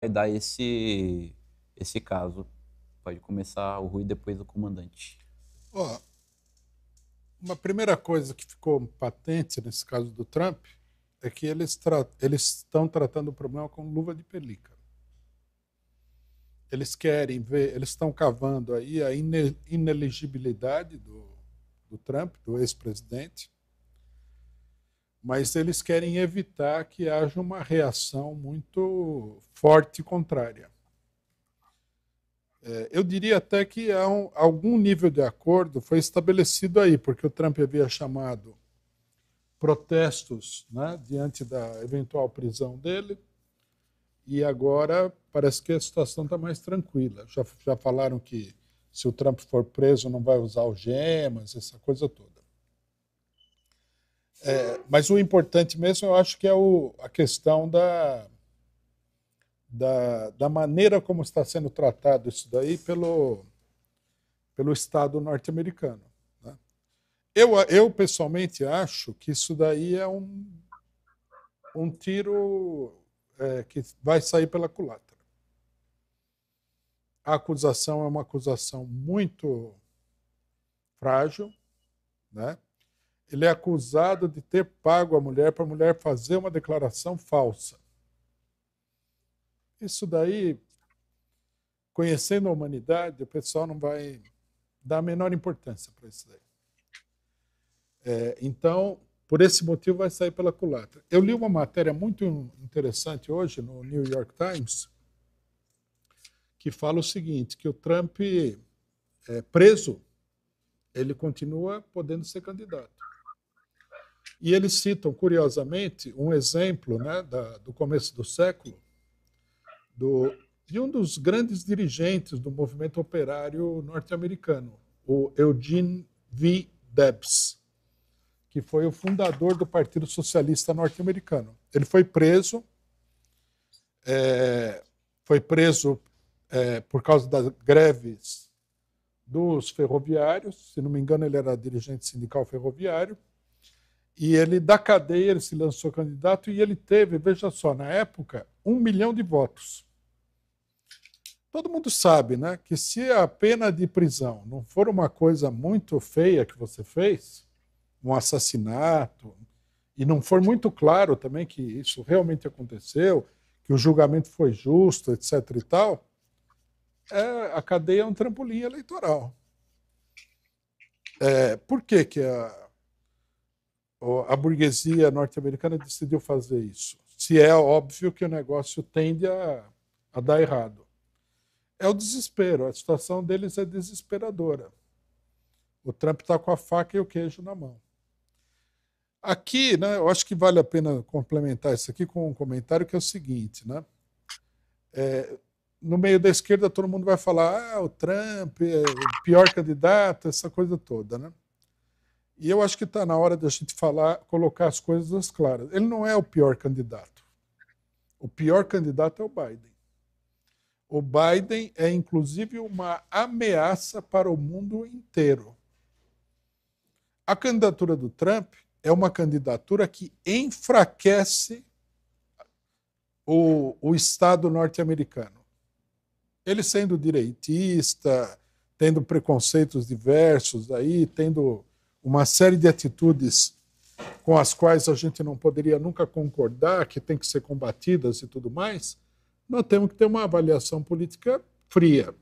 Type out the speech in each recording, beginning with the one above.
vai dar esse, esse caso. Pode começar o Rui, depois o comandante. Ó, uma primeira coisa que ficou patente nesse caso do Trump é que eles, tra eles estão tratando o problema com luva de pelica. Eles querem ver, eles estão cavando aí a ineligibilidade do, do Trump, do ex-presidente, mas eles querem evitar que haja uma reação muito forte contrária. É, eu diria até que um, algum nível de acordo foi estabelecido aí, porque o Trump havia chamado protestos né, diante da eventual prisão dele, e agora parece que a situação está mais tranquila. Já, já falaram que se o Trump for preso não vai usar algemas, essa coisa toda. É, mas o importante mesmo, eu acho que é o, a questão da, da, da maneira como está sendo tratado isso daí pelo, pelo Estado norte-americano. Né? Eu, eu, pessoalmente, acho que isso daí é um, um tiro é, que vai sair pela culatra. A acusação é uma acusação muito frágil, né? ele é acusado de ter pago a mulher para a mulher fazer uma declaração falsa. Isso daí, conhecendo a humanidade, o pessoal não vai dar a menor importância para isso daí. É, então, por esse motivo, vai sair pela culatra. Eu li uma matéria muito interessante hoje no New York Times que fala o seguinte, que o Trump é preso, ele continua podendo ser candidato. E eles citam, curiosamente, um exemplo né, da, do começo do século do, de um dos grandes dirigentes do movimento operário norte-americano, o Eugene V. Debs, que foi o fundador do Partido Socialista Norte-Americano. Ele foi preso, é, foi preso é, por causa das greves dos ferroviários, se não me engano, ele era dirigente sindical ferroviário e ele, da cadeia, ele se lançou candidato e ele teve, veja só, na época, um milhão de votos. Todo mundo sabe né, que se a pena de prisão não for uma coisa muito feia que você fez, um assassinato, e não for muito claro também que isso realmente aconteceu, que o julgamento foi justo, etc. e tal, é, a cadeia é um trampolim eleitoral. É, por que, que a, a burguesia norte-americana decidiu fazer isso. Se é óbvio que o negócio tende a, a dar errado. É o desespero, a situação deles é desesperadora. O Trump está com a faca e o queijo na mão. Aqui, né, eu acho que vale a pena complementar isso aqui com um comentário que é o seguinte, né? É, no meio da esquerda todo mundo vai falar, ah, o Trump é o pior candidato, essa coisa toda, né? E eu acho que está na hora da gente falar, colocar as coisas claras. Ele não é o pior candidato. O pior candidato é o Biden. O Biden é, inclusive, uma ameaça para o mundo inteiro. A candidatura do Trump é uma candidatura que enfraquece o, o Estado norte-americano. Ele sendo direitista, tendo preconceitos diversos aí, tendo uma série de atitudes com as quais a gente não poderia nunca concordar, que tem que ser combatidas e tudo mais, nós temos que ter uma avaliação política fria.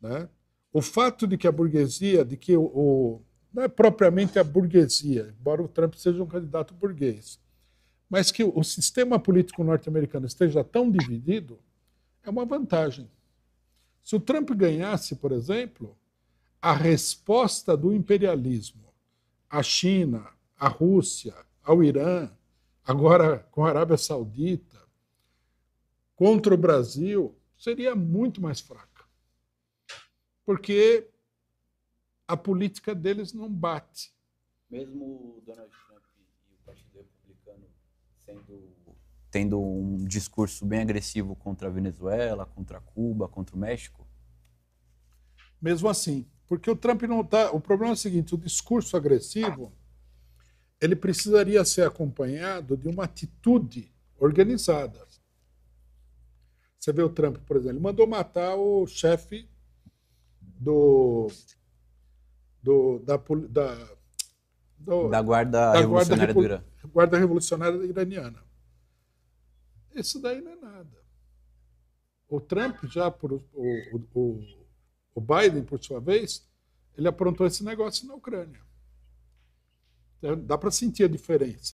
Né? O fato de que a burguesia, de que o, o não é propriamente a burguesia, embora o Trump seja um candidato burguês, mas que o sistema político norte-americano esteja tão dividido é uma vantagem. Se o Trump ganhasse, por exemplo, a resposta do imperialismo à China, à Rússia, ao Irã, agora com a Arábia Saudita, contra o Brasil, seria muito mais fraca. Porque a política deles não bate. Mesmo Donald Trump e o Partido Republicano sendo tendo um discurso bem agressivo contra a Venezuela, contra Cuba, contra o México? Mesmo assim, porque o Trump não está. O problema é o seguinte: o discurso agressivo ele precisaria ser acompanhado de uma atitude organizada. Você vê o Trump, por exemplo, ele mandou matar o chefe do, do da, da, do, da guarda da revolucionária guarda, Irã. guarda revolucionária iraniana. Isso daí não é nada. O Trump já por o, o, o o Biden, por sua vez, ele aprontou esse negócio na Ucrânia. Então, dá para sentir a diferença.